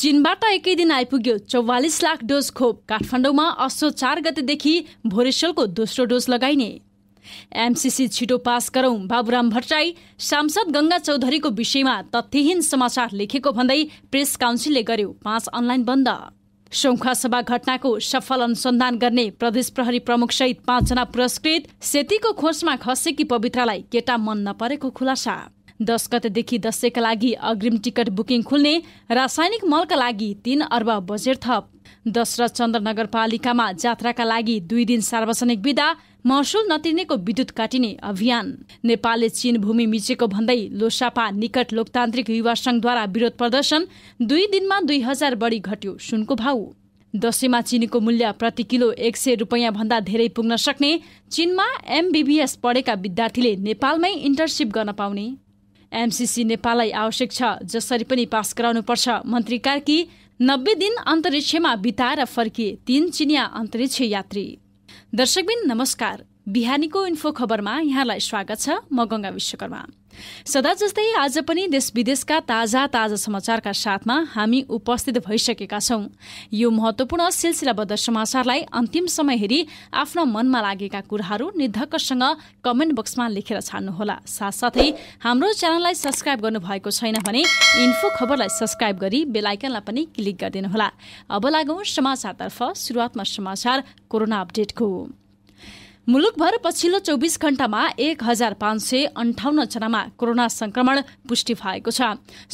चीनबाट एकै दिन आइपुग्यो चौवालिस लाख डोज खोप काठमाडौँमा असो चार गतेदेखि भोरेसलको दोस्रो डोज लगाइने एमसिसी छिटो पास गरौँ बाबुराम भट्टराई सांसद गंगा चौधरीको विषयमा तथ्यहीन समाचार लेखेको भन्दै प्रेस काउन्सिलले गर्यो पाँच अनलाइन बन्द सभा घटनाको सफल अनुसन्धान गर्ने प्रदेश प्रहरी प्रमुख प्रमुखसहित पाँचजना पुरस्कृत सेतीको खोजमा खसेकी पवित्रालाई केटा मन नपरेको खुलासा दस गतेदेखि दसैँका लागि अग्रिम टिकट बुकिङ खुल्ने रासायनिक मलका लागि तीन अर्ब बजेट थप दस र चन्द्र नगरपालिकामा जात्राका लागि दुई दिन सार्वजनिक विदा महसुल नतिर्नेको विद्युत काटिने अभियान नेपालले चीन भूमि मिचेको भन्दै लोसापा निकट लोकतान्त्रिक युवा संघद्वारा विरोध प्रदर्शन दुई दिनमा दुई हजार बढी घट्यो सुनको भाउ दसैँमा चिनीको मूल्य प्रति किलो एक सय रुपियाँ भन्दा धेरै पुग्न सक्ने चीनमा एमबिबिएस पढेका विद्यार्थीले नेपालमै इन्टर्नसिप गर्न पाउने एमसिसी नेपाललाई आवश्यक छ जसरी पनि पास गराउनुपर्छ मन्त्री कार्की नब्बे दिन अन्तरिक्षमा बिताएर फर्किए तीन चिनिया अन्तरिक्ष यात्री दर्शकबिन नमस्कार बिहानीको इन्फो खबरमा यहाँलाई स्वागत छ म गङ्गा विश्वकर्मा सदा जस्तै आज पनि देश विदेशका ताजा ताजा समाचारका साथमा हामी उपस्थित भइसकेका छौं यो महत्वपूर्ण सिलसिलाबद्ध समाचारलाई अन्तिम समय हेरी आफ्नो मनमा लागेका कुराहरू निर्धक्कसँग कमेन्ट बक्समा लेखेर छान्नुहोला साथसाथै हाम्रो च्यानललाई सब्सक्राइब गर्नुभएको छैन भने इन्फो खबरलाई सब्सक्राइब गरी बेलायकनलाई पनि क्लिक गरिदिनुहोला अब लागौं समाचारतर्फ सुरुवातमा समाचार कोरोना अपडेटको मुलुकभर पछिल्लो चौबिस घण्टामा एक हजार पाँच सय अन्ठाउन्न जनामा कोरोना संक्रमण पुष्टि भएको छ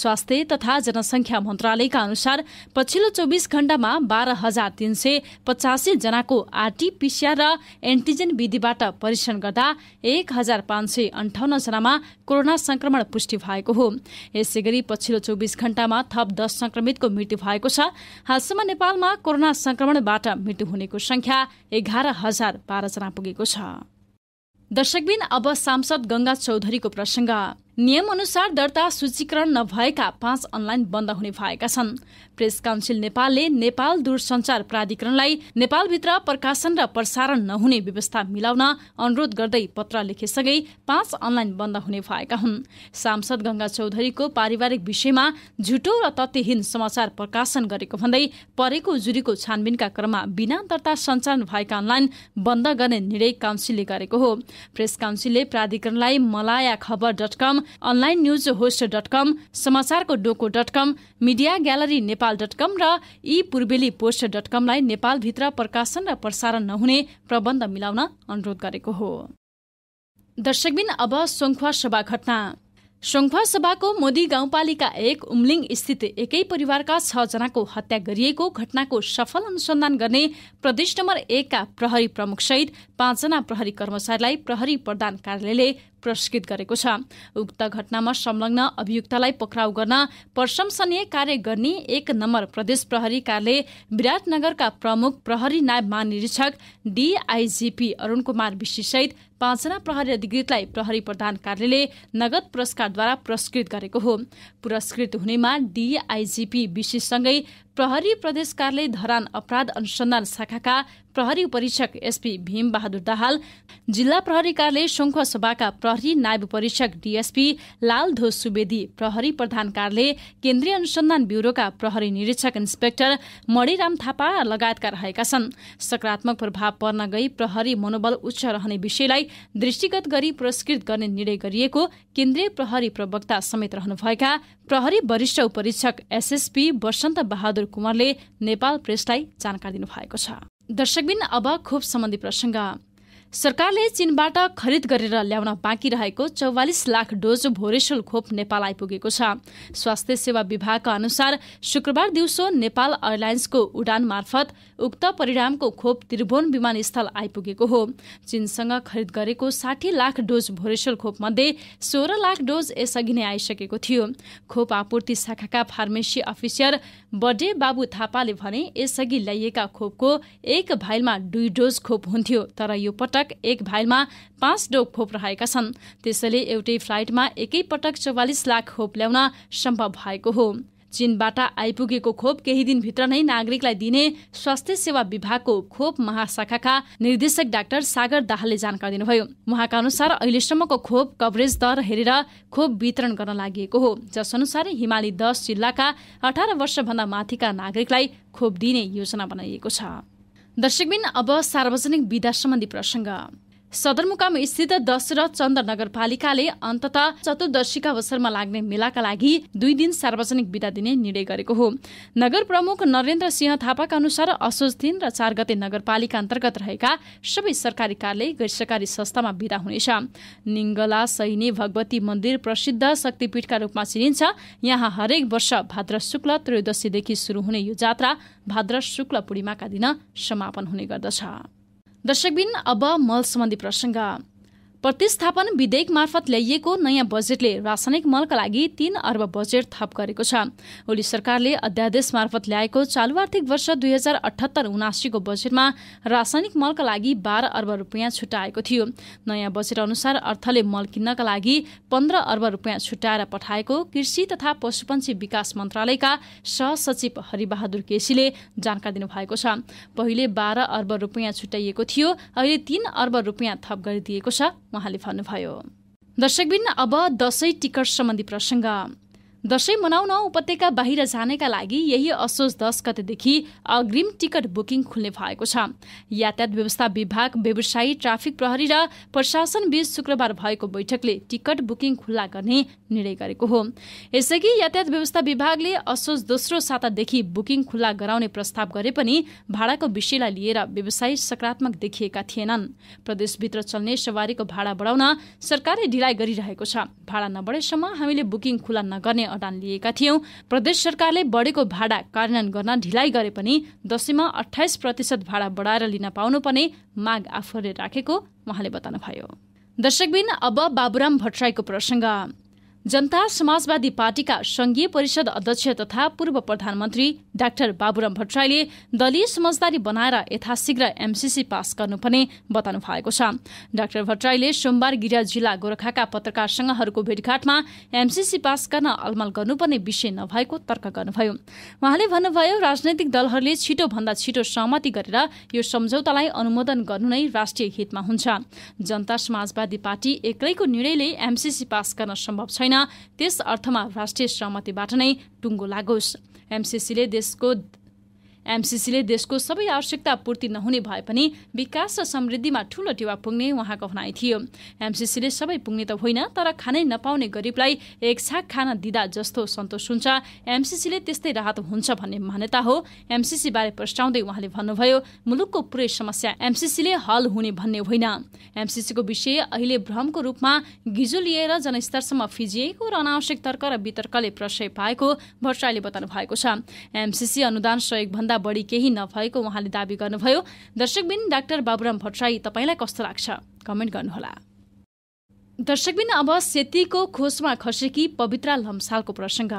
स्वास्थ्य तथा जनसंख्या मन्त्रालयका अनुसार पछिल्लो चौबिस घण्टामा बाह्र हजार तीन सय पचासी जनाको आरटीपीसीआर र एन्टिजेन विधिबाट परीक्षण गर्दा एक हजार पाँच सय अन्ठाउन्न जनामा कोरोना संक्रमण पुष्टि भएको हो यसै गरी पछिल्लो चौबिस घण्टामा थप दस संक्रमितको मृत्यु भएको छ हालसम्म नेपालमा कोरोना संक्रमणबाट मृत्यु हुनेको संख्या एघार हजार बाह्रजना पुगेको दर्शकबिन अब सांसद गंगा चौधरीको प्रसङ्ग नियम अनुसार दर्ता सूचीकरण नभएका पाँच अनलाइन बन्द हुने भएका छन् प्रेस काउन्सिल नेपालले नेपाल दूरसञ्चार प्राधिकरणलाई नेपालभित्र प्रकाशन र प्रसारण नहुने व्यवस्था मिलाउन अनुरोध गर्दै पत्र लेखेसँगै पाँच अनलाइन बन्द हुने भएका हुन् सांसद गंगा चौधरीको पारिवारिक विषयमा झुटो र तथ्यहीन समाचार प्रकाशन गरेको भन्दै परेको जुरीको छानबिनका क्रममा बिना दर्ता सञ्चालन भएका अनलाइन बन्द गर्ने निर्णय काउन्सिलले गरेको हो प्रेस काउन्सिलले प्राधिकरणलाई मलाया खबर dot com online news host dot com समाचारको डोको dot com media gallery Nepal dot com र ई पूर्वेली पोस्ट डट कमलाई नेपालभित्र प्रकाशन र प्रसारण नहुने प्रबन्ध मिलाउन अनुरोध गरेको हो दर्शकबिन अब सङ्खुवा सभा घटना सङ्खुवा सभाको मोदी गाउँपालिका एक उम्लिङ स्थित एकै परिवारका छजनाको हत्या गरिएको घटनाको सफल अनुसन्धान गर्ने प्रदेश नम्बर एकका प्रहरी प्रमुखसहित पाँचजना प्रहरी कर्मचारीलाई प्रहरी प्रधान कार्यालयले पुरस्कृत गरेको छ उक्त घटनामा संलग्न अभियुक्तलाई पक्राउ गर्न प्रशंसनीय कार्य गर्ने एक नम्बर प्रदेश प्रहरी कार्यालय विराटनगरका प्रमुख प्रहरी नायब महानिरीक्षक डिआइजिपी अरूण कुमार विशीसहित पाँचजना प्रहरी अधिकृतलाई प्रहरी प्रधान कार्यालयले नगद पुरस्कारद्वारा पुरस्कृत गरेको हो पुरस्कृत हुनेमा डिआइजिपी विशेषसँगै प्रहरी प्रदेश कार्यालय धरान अपराध अनुसन्धान शाखाका प्रहरी परीक्षक एसपी भीमबहादुर दाहाल जिल्ला प्रहरी कार्यालय शङ्ख सभाका प्रहरी नायब परीक्षक डीएसपी लालधो सुवेदी प्रहरी प्रधान कार्यालय केन्द्रीय अनुसन्धान ब्युरोका प्रहरी निरीक्षक इन्सपेक्टर मणिराम थापा लगायतका रहेका छन् सकारात्मक प्रभाव पर्न गई प्रहरी मनोबल उच्च रहने विषयलाई दृष्टिगत गरी पुरस्कृत गर्ने निर्णय गरिएको केन्द्रीय प्रहरी प्रवक्ता समेत रहनुभएका प्रहरी वरिष्ठ उपरीक्षक एसएसपी वसन्त बहादुर बहादुर कुमारले नेपाल प्रेसलाई जानकारी दिनुभएको छ दर्शकबिन अब खोप सम्बन्धी प्रसङ्ग सरकारले चीनबाट खरिद गरेर ल्याउन बाँकी रहेको चौवालिस लाख डोज भोरेसोल खोप नेपाल आइपुगेको छ स्वास्थ्य सेवा विभागका अनुसार शुक्रबार दिउँसो नेपाल एयरलाइन्सको उडान मार्फत उक्त परिणामको खोप त्रिभुवन विमानस्थल आइपुगेको हो चीनसँग खरिद गरेको साठी लाख डोज भोरेसोल मध्ये सोह्र लाख डोज यसअघि नै आइसकेको थियो खोप आपूर्ति शाखाका फार्मेसी अफिसर बडे बाबु थापाले भने यसअघि ल्याइएका खोपको एक भाइलमा दुई डोज खोप हुन्थ्यो तर यो पटक पटक एक भाइलमा पाँच डोप खोप रहेका छन् त्यसैले एउटै फ्लाइटमा एकै पटक चौवालिस लाख खोप ल्याउन सम्भव भएको हो चीनबाट आइपुगेको खोप केही दिनभित्र नै नागरिकलाई दिने स्वास्थ्य सेवा विभागको खोप महाशाखाका निर्देशक डाक्टर सागर दाहालले जानकारी दिनुभयो उहाँका अनुसार अहिलेसम्मको खोप कभरेज दर हेरेर खोप वितरण गर्न लागि हो जस अनुसार हिमाली दस जिल्लाका अठार वर्षभन्दा माथिका नागरिकलाई खोप दिने योजना बनाइएको छ दर्शकबिन अब सार्वजनिक विधा सम्बन्धी प्रसङ्ग सदरमुकाम स्थित दशरथ चन्द्र नगरपालिकाले अन्तत चतुर्दशीका अवसरमा लाग्ने मेलाका लागि दुई दिन सार्वजनिक विदा दिने निर्णय गरेको हो नगर प्रमुख नरेन्द्र सिंह थापाका अनुसार असोज दिन र चार गते नगरपालिका अन्तर्गत रहेका सबै सरकारी कार्यालय गैर सरकारी संस्थामा विदा हुनेछ निङ्गला सैनी भगवती मन्दिर प्रसिद्ध शक्तिपीठका रूपमा चिनिन्छ यहाँ हरेक वर्ष भाद्र शुक्ल त्रयोदशीदेखि सुरु हुने यो जात्रा भाद्र शुक्ल पूर्णिमाका दिन समापन हुने गर्दछ दर्शकबिन अब मल सम्बन्धी प्रसङ्ग प्रतिस्थापन विधेयक मार्फत ल्याइएको नयाँ बजेटले रासायनिक मलका लागि तीन अर्ब बजेट थप गरेको छ ओली सरकारले अध्यादेश मार्फत ल्याएको चालु आर्थिक वर्ष दुई हजार अठहत्तर उनासीको बजेटमा रासायनिक मलका लागि बाह्र अर्ब रुपियाँ छुट्याएको थियो नयाँ बजेट अनुसार अर्थले मल किन्नका लागि पन्ध्र अर्ब रुपियाँ छुट्याएर पठाएको कृषि तथा पशुपन्छी विकास मन्त्रालयका सहसचिव हरिबहादुर केसीले जानकारी दिनुभएको छ पहिले बाह्र अर्ब रुपियाँ छुट्याइएको थियो अहिले तीन अर्ब रुपियाँ थप गरिदिएको छ उहाँले भन्नुभयो दर्शकबिन अब दसैँ टिकट सम्बन्धी प्रसङ्ग दशैं मनाउन उपत्यका बाहिर जानेका लागि यही असोज दस गतेदेखि अग्रिम टिकट बुकिङ खुल्ने भएको छ यातायात व्यवस्था विभाग व्यवसायी ट्राफिक प्रहरी र प्रशासन बीच शुक्रबार भएको बैठकले टिकट बुकिङ खुल्ला गर्ने निर्णय गरेको हो यसअघि यातायात व्यवस्था विभागले असोज दोस्रो सातादेखि बुकिङ खुल्ला गराउने प्रस्ताव गरे पनि भाडाको विषयलाई लिएर व्यवसायी सकारात्मक देखिएका थिएनन् प्रदेशभित्र चल्ने सवारीको भाडा बढाउन सरकारले ढिलाइ गरिरहेको छ भाडा नबढेसम्म हामीले बुकिङ खुल्ला नगर्ने अडान लिएका थियौं प्रदेश सरकारले बढेको भाडा कार्यान्वयन गर्न ढिलाइ गरे पनि दशैंमा अठाइस प्रतिशत भाडा बढाएर लिन पाउनुपर्ने माग आफूले राखेको उहाँले बताउनुभयो दर्शकबिन अब बाबुराम भट्टराईको प्रसङ्ग जनता समाजवादी पार्टीका संघीय परिषद अध्यक्ष तथा पूर्व प्रधानमन्त्री डाक्टर बाबुराम भट्टराईले दलीय समझदारी बनाएर यथाशीघ्र एमसीसी पास गर्नुपर्ने बताउनु भएको छ डाक्टर भट्टराईले सोमबार गिरिया जिल्ला गोर्खाका पत्रकार संघहरूको भेटघाटमा एमसीसी पास गर्न अलमल गर्नुपर्ने विषय नभएको तर्क गर्नुभयो उहाँले भन्नुभयो राजनैतिक दलहरूले छिटो भन्दा छिटो सहमति गरेर यो सम्झौतालाई अनुमोदन गर्नु नै राष्ट्रिय हितमा हुन्छ जनता समाजवादी पार्टी एक्लैको निर्णयले एमसिसी पास गर्न सम्भव छैन त्यस अर्थमा राष्ट्रिय सहमतिबाट नै टुङ्गो लागोस् एमसिसीले देशको एमसिसीले देशको सबै आवश्यकता पूर्ति नहुने भए पनि विकास र समृद्धिमा ठूलो टेवा पुग्ने उहाँको भनाइ थियो एमसिसीले सबै पुग्ने त होइन तर खानै नपाउने गरिबलाई एक छाक खाना दिँदा जस्तो सन्तोष हुन्छ एमसिसीले त्यस्तै राहत हुन्छ भन्ने मान्यता हो एमसिसीबारे प्रस्ताउँदै उहाँले भन्नुभयो मुलुकको पुरै समस्या एमसिसीले हल हुने भन्ने होइन एमसिसीको विषय अहिले भ्रमको रूपमा गिजो लिएर जनस्तरसम्म फिजिएको र अनावश्यक तर्क र वितर्कले प्रशय पाएको भट्टराईले बताउनु भएको छ एमसिसी अनुदान सहयोगभन्दा भन्दा बढी केही नभएको उहाँले दावी गर्नुभयो दर्शकबिन डाक्टर बाबुराम भट्टराई तपाईँलाई कस्तो लाग्छ कमेन्ट गर्नुहोला दर्शकबिन अब सेतीको खोसमा खसेकी पवित्रा लम्सालको प्रसङ्ग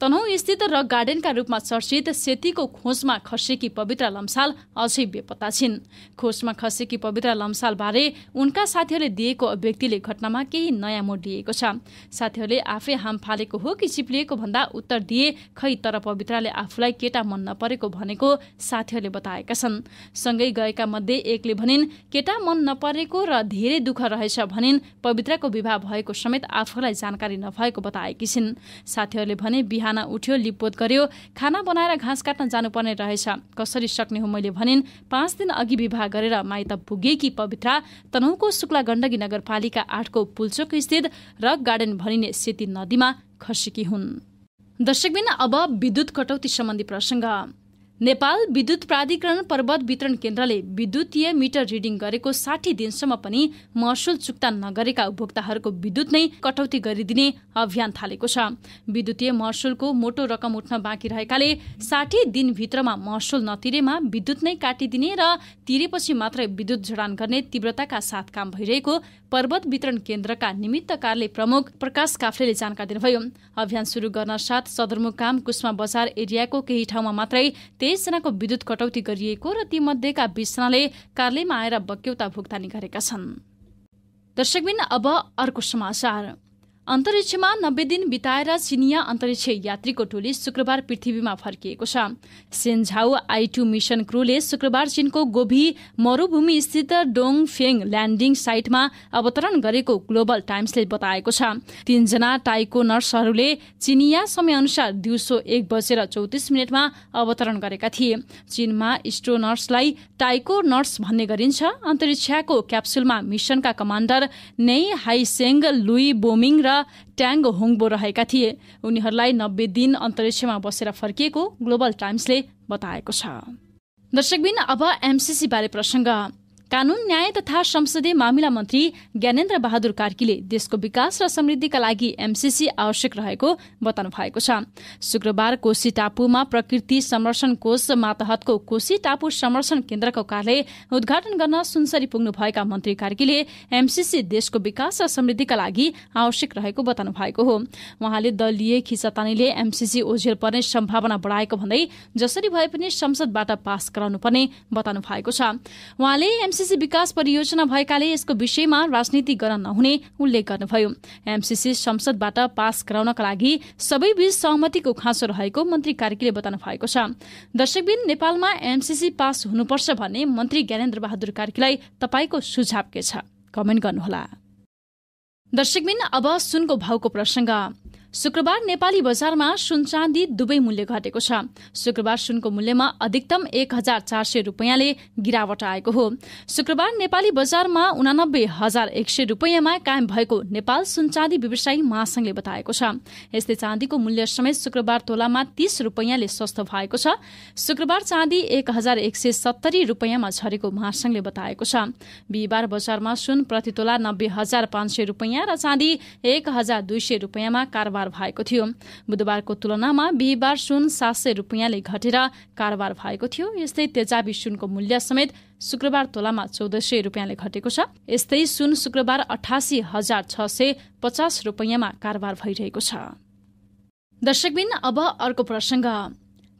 तनहुस्थित र गार्डनका रूपमा चर्चित सेतीको खोजमा खसेकी पवित्र लम्साल अझै बेपत्ता छिन् खोजमा खसेकी पवित्र लम्सालबारे उनका साथीहरूले दिएको अभिव्यक्तिले घटनामा केही नयाँ मोड लिएको छ साथीहरूले आफै हाम फालेको हो कि चिप्लिएको भन्दा उत्तर दिए खै तर पवित्रले आफूलाई केटा मन नपरेको भनेको साथीहरूले बताएका छन् सँगै गएका मध्ये एकले भनिन् केटा मन नपरेको र धेरै दुःख रहेछ भनिन् पवित्रको विवाह भएको समेत आफूलाई जानकारी नभएको बताएकी छिन् साथीहरूले भने बिहान उठ्यो लिपोत गर्यो खाना बनाएर घाँस काट्न जानुपर्ने रहेछ कसरी सक्ने हो मैले भनिन् पाँच दिन अघि विवाह गरेर माइत पुगेकी पवित्रा तनहुको शुक्ला गण्डकी नगरपालिका आठको पुल्चोक स्थित रक गार्डन भनिने सेती नदीमा खसेकी हुन् दर्शकबिन अब विद्युत कटौती सम्बन्धी प्रसङ्ग नेपाल विद्युत प्राधिकरण पर्वत वितरण केन्द्रले विद्युतीय मिटर रिडिङ गरेको साठी दिनसम्म पनि महसुल चुक्ता नगरेका उपभोक्ताहरूको विद्युत नै कटौती गरिदिने अभियान थालेको छ विद्युतीय महसुलको मोटो रकम उठ्न बाँकी रहेकाले साठी दिनभित्रमा महसुल नतिरेमा विद्युत नै काटिदिने र तिरेपछि मात्रै विद्युत जडान गर्ने तीव्रताका साथ काम भइरहेको पर्वत वितरण केन्द्रका निमित्त कार्य प्रमुख प्रकाश काफ्रेले जानकारी दिनुभयो अभियान सुरु गर्न साथ सदरमुकाम कुष्मा बजार एरियाको केही ठाउँमा मात्रै तेइसजनाको विद्युत कटौती गरिएको र तीमध्येका बीसजनाले कार्यालयमा आएर बक्यौता भुक्तानी गरेका छन् दर्शकबिन अब अर्को समाचार अन्तरिक्षमा नब्बे दिन बिताएर चिनिया अन्तरिक्ष यात्रीको टोली शुक्रबार पृथ्वीमा फर्किएको छ सेन्झाउ टू मिसन क्रूले शुक्रबार चीनको गोभी मरूभूमि स्थित फेङ ल्यान्डिङ साइटमा अवतरण गरेको ग्लोबल टाइम्सले बताएको छ तीनजना टाइको नर्सहरूले चिनिया समयअनुसार दिउँसो एक बजेर चौतिस मिनटमा अवतरण गरेका थिए चीनमा स्टो नर्सलाई टाइको नर्स भन्ने गरिन्छ अन्तरिक्षको क्याप्सुलमा मिसनका कमान्डर हाई हाइसेङ लुई बोमिङ र ट्याङ होङबो रहेका थिए उनीहरूलाई नब्बे दिन अन्तरिक्षमा बसेर फर्किएको ग्लोबल टाइम्सले बताएको छ दर्शकबिन अब बारे प्रसङ्ग कानुन न्याय तथा संसदीय मामिला मन्त्री ज्ञानेन्द्र बहादुर कार्कीले देशको विकास र समृद्धिका लागि एमसिसी आवश्यक रहेको बताउनु भएको छ शुक्रबार कोशी टापुमा प्रकृति संरक्षण कोष मातहतको कोशी टापु संरक्षण केन्द्रको कार्यालय उद्घाटन गर्न सुनसरी पुग्नुभएका मन्त्री कार्कीले एमसिसी देशको विकास र समृद्धिका लागि आवश्यक रहेको बताउनु भएको हो उहाँले दलीय खिचातानीले एमसिसी ओझेल पर्ने सम्भावना बढाएको भन्दै जसरी भए पनि संसदबाट पास गराउनुपर्ने बताउनु भएको छ उहाँले एमसिसी विकास परियोजना भएकाले यसको विषयमा राजनीति गर्न नहुने उल्लेख गर्नुभयो एमसिसी संसदबाट पास गराउनका लागि सबैबीच सहमतिको खाँचो रहेको मन्त्री कार्कीले बताउनु भएको छ दर्शकबिन नेपालमा एमसिसी पास हुनुपर्छ भन्ने मन्त्री ज्ञानेन्द्र बहादुर कार्कीलाई तपाईँको सुझाव के छ कमेन्ट गर्नुहोला दर्शकबिन अब सुनको भाउको प्रसङ्ग शुक्रबार नेपाली बजारमा सुन चाँदी दुवै मूल्य घटेको छ शुक्रबार सुनको मूल्यमा अधिकतम एक हजार चार सय रुपियाँले गिरावट आएको हो शुक्रबार नेपाली बजारमा उनानब्बे हजार एक सय रुपियाँमा कायम भएको नेपाल सुन चाँदी व्यवसायी महासंघले बताएको छ यस्तै चाँदीको मूल्य समेत शुक्रबार तोलामा तीस रुपियाँले सस्तो भएको छ शुक्रबार चाँदी एक हजार एक सय सत्तरी रुपियाँमा झरेको महासंघले बताएको छ बिहिबार बजारमा सुन प्रति तोला नब्बे हजार पाँच सय रुपियाँ र चाँदी एक हजार दुई सय रुपियाँमा कारोबार कारोबार भएको थियो बुधबारको तुलनामा बिहिबार सुन सात सय रुपियाँले घटेर कारोबार भएको थियो यस्तै तेजाबी सुनको मूल्य समेत शुक्रबार तोलामा चौध सय रुपियाँले घटेको छ यस्तै सुन शुक्रबार अठासी हजार छ सय पचास रुपियाँमा कारोबार भइरहेको छ दर्शकबिन अब अर्को प्रसङ्ग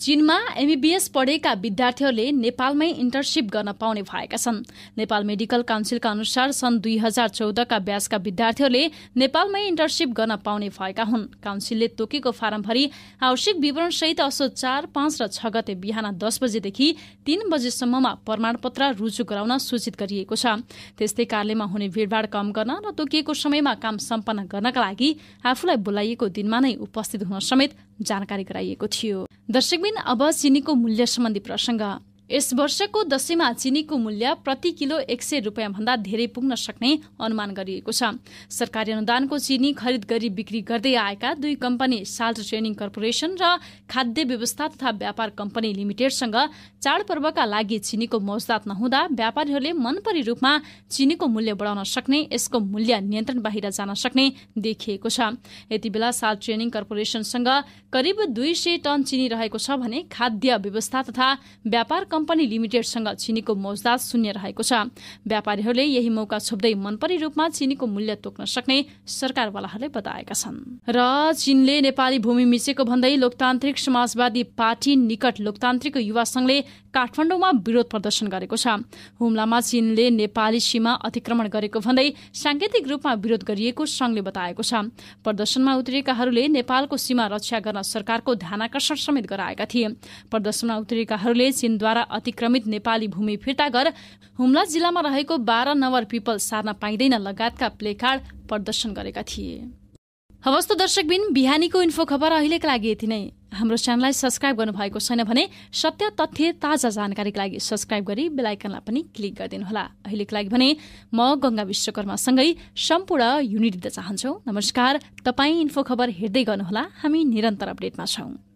चीनमा एमबीबीएस पढेका विद्यार्थीहरूले नेपालमै इन्टर्नसिप गर्न पाउने भएका छन् नेपाल मेडिकल काउन्सिलका अनुसार सन् दुई हजार चौधका ब्याचका विद्यार्थीहरूले नेपालमै इन्टर्नसिप गर्न पाउने भएका हुन् काउन्सिलले तोकेको फारम फारमभरि आवश्यक विवरणसहित असो चार पाँच र छ गते बिहान दस बजेदेखि तीन बजेसम्ममा प्रमाणपत्र रुजु गराउन सूचित गरिएको छ त्यस्तै कार्यालयमा हुने भिडभाड कम गर्न र तोकिएको समयमा काम सम्पन्न गर्नका लागि आफूलाई बोलाइएको दिनमा नै उपस्थित हुन समेत जानकारी गराइएको थियो दर्शकबिन अब चिनीको मूल्य सम्बन्धी प्रसङ्ग यस वर्षको दशैँमा चिनीको मूल्य प्रति किलो एक सय रुपियाँभन्दा धेरै पुग्न सक्ने अनुमान गरिएको छ सरकारी अनुदानको चिनी खरिद गरी बिक्री गर्दै आएका दुई कम्पनी साल्ट ट्रेनिङ कर्पोरेसन र खाद्य व्यवस्था तथा व्यापार कम्पनी लिमिटेडसँग चाडपर्वका लागि चिनीको मौजदात नहुँदा व्यापारीहरूले मनपरी रूपमा चिनीको मूल्य बढाउन सक्ने यसको मूल्य नियन्त्रण बाहिर जान सक्ने देखिएको छ यति बेला साल ट्रेनिङ कर्पोरेसनसँग करिब दुई सय टन चिनी रहेको छ भने खाद्य व्यवस्था तथा व्यापार कम्पनी लिमिटेडसँग चिनीको मौजदात शून्य रहेको छ व्यापारीहरूले यही मौका छोप्दै मनपरी रूपमा चिनीको मूल्य तोक्न सक्ने सरकारवालाहरूले बताएका छन् र चीनले नेपाली भूमि मिचेको भन्दै लोकतान्त्रिक समाजवादी पार्टी निकट लोकतान्त्रिक युवा संघले काठमाडौँमा विरोध प्रदर्शन गरेको छ हुम्लामा चीनले नेपाली सीमा अतिक्रमण गरेको भन्दै साङ्केतिक रूपमा विरोध गरिएको संघले बताएको छ प्रदर्शनमा उत्रिएकाहरूले नेपालको सीमा रक्षा गर्न सरकारको ध्यानाकर्षण समेत गराएका थिए प्रदर्शनमा उत्रिएकाहरूले चीनद्वारा अतिक्रमित नेपाली भूमि फिर्ता गर हुम्ला जिल्लामा रहेको बाह्र नम्बर पिपल सार्न पाइँदैन लगायतका प्लेकार्ड प्रदर्शन गरेका थिए हवस् त दर्शकबिन बिहानीको इन्फो खबर अहिलेका लागि यति नै हाम्रो च्यानललाई सब्सक्राइब गर्नुभएको छैन भने सत्य तथ्य ताजा जानकारीको लागि सब्सक्राइब गरी बेलायकनलाई पनि क्लिक गरिदिनुहोला अहिलेको लागि भने म गङ्गा विश्वकर्मासँगै सम्पूर्ण युनिट दिँदा चाहन्छौ नमस्कार तपाईँ इन्फो खबर हेर्दै गर्नुहोला हामी निरन्तर अपडेटमा छौँ